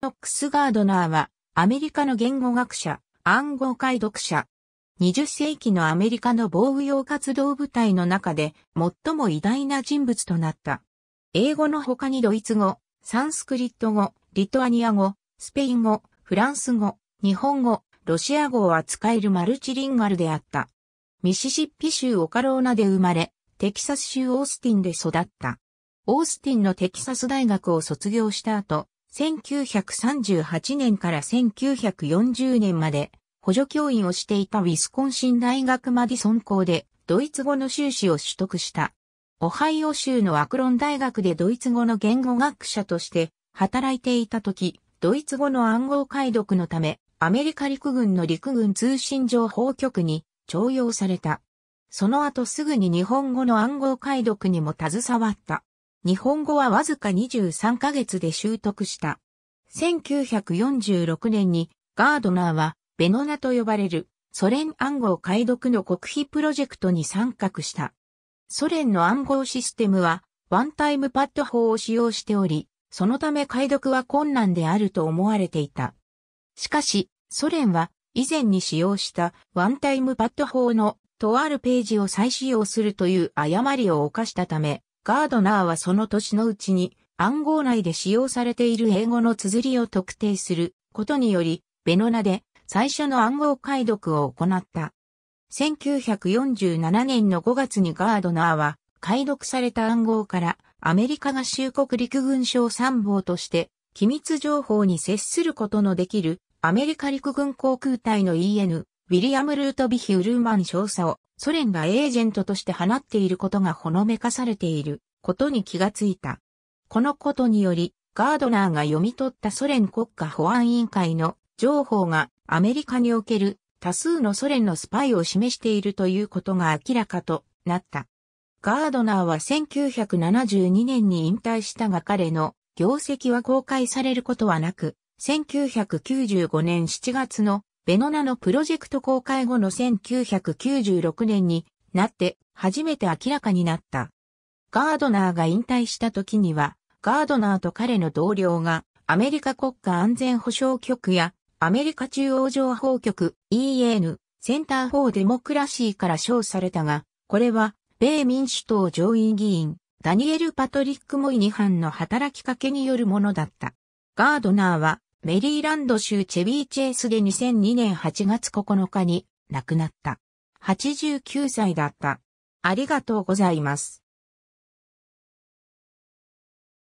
ノックス・ガードナーは、アメリカの言語学者、暗号解読者。20世紀のアメリカの防御用活動部隊の中で、最も偉大な人物となった。英語の他にドイツ語、サンスクリット語、リトアニア語、スペイン語、フランス語、日本語、ロシア語を扱えるマルチリンガルであった。ミシシッピ州オカローナで生まれ、テキサス州オースティンで育った。オースティンのテキサス大学を卒業した後、1938年から1940年まで補助教員をしていたウィスコンシン大学マディソン校でドイツ語の修士を取得した。オハイオ州のアクロン大学でドイツ語の言語学者として働いていた時、ドイツ語の暗号解読のため、アメリカ陸軍の陸軍通信情報局に徴用された。その後すぐに日本語の暗号解読にも携わった。日本語はわずか23ヶ月で習得した。1946年にガードナーはベノナと呼ばれるソ連暗号解読の国費プロジェクトに参画した。ソ連の暗号システムはワンタイムパッド法を使用しており、そのため解読は困難であると思われていた。しかし、ソ連は以前に使用したワンタイムパッド法のとあるページを再使用するという誤りを犯したため、ガードナーはその年のうちに暗号内で使用されている英語の綴りを特定することにより、ベノナで最初の暗号解読を行った。1947年の5月にガードナーは解読された暗号からアメリカ合衆国陸軍省参謀として機密情報に接することのできるアメリカ陸軍航空隊の EN ウィリアム・ルートビヒ・ウルーマン少佐をソ連がエージェントとして放っていることがほのめかされていることに気がついた。このことにより、ガードナーが読み取ったソ連国家保安委員会の情報がアメリカにおける多数のソ連のスパイを示しているということが明らかとなった。ガードナーは1972年に引退したが彼の業績は公開されることはなく、1995年7月のベノナのプロジェクト公開後の1996年になって初めて明らかになった。ガードナーが引退した時には、ガードナーと彼の同僚がアメリカ国家安全保障局やアメリカ中央情報局 EN センターフォーデモクラシーから称されたが、これは米民主党上院議員ダニエル・パトリック・モイニハンの働きかけによるものだった。ガードナーはメリーランド州チェビーチェイスで2002年8月9日に亡くなった。89歳だった。ありがとうございます。